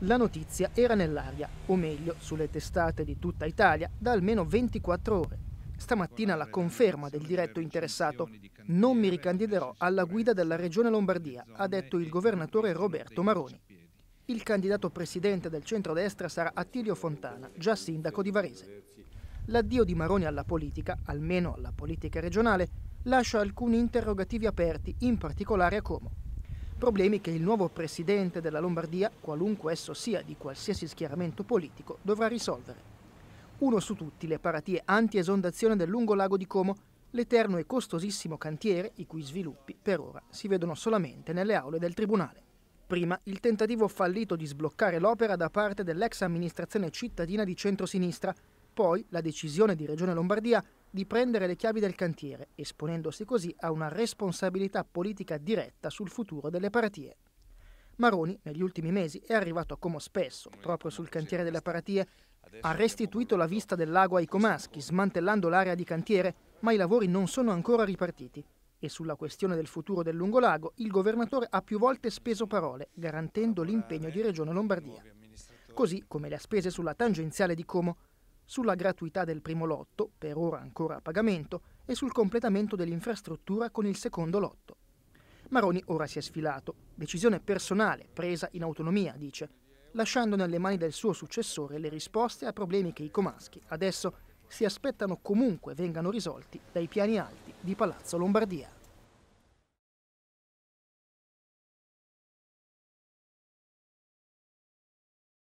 La notizia era nell'aria, o meglio sulle testate di tutta Italia, da almeno 24 ore. Stamattina la conferma del diretto interessato. Non mi ricandiderò alla guida della Regione Lombardia, ha detto il governatore Roberto Maroni. Il candidato presidente del centrodestra sarà Attilio Fontana, già sindaco di Varese. L'addio di Maroni alla politica, almeno alla politica regionale, lascia alcuni interrogativi aperti, in particolare a Como problemi che il nuovo presidente della Lombardia, qualunque esso sia di qualsiasi schieramento politico, dovrà risolvere. Uno su tutti le paratie anti-esondazione del lungo lago di Como, l'eterno e costosissimo cantiere i cui sviluppi per ora si vedono solamente nelle aule del Tribunale. Prima il tentativo fallito di sbloccare l'opera da parte dell'ex amministrazione cittadina di centrosinistra, poi la decisione di Regione Lombardia di prendere le chiavi del cantiere, esponendosi così a una responsabilità politica diretta sul futuro delle paratie. Maroni, negli ultimi mesi, è arrivato a Como spesso, proprio sul cantiere delle paratie, ha restituito la vista del lago ai comaschi, smantellando l'area di cantiere, ma i lavori non sono ancora ripartiti. E sulla questione del futuro del lungolago il governatore ha più volte speso parole, garantendo l'impegno di Regione Lombardia. Così come le ha spese sulla tangenziale di Como, sulla gratuità del primo lotto, per ora ancora a pagamento, e sul completamento dell'infrastruttura con il secondo lotto. Maroni ora si è sfilato, decisione personale, presa in autonomia, dice, lasciando nelle mani del suo successore le risposte a problemi che i comaschi adesso si aspettano comunque vengano risolti dai piani alti di Palazzo Lombardia.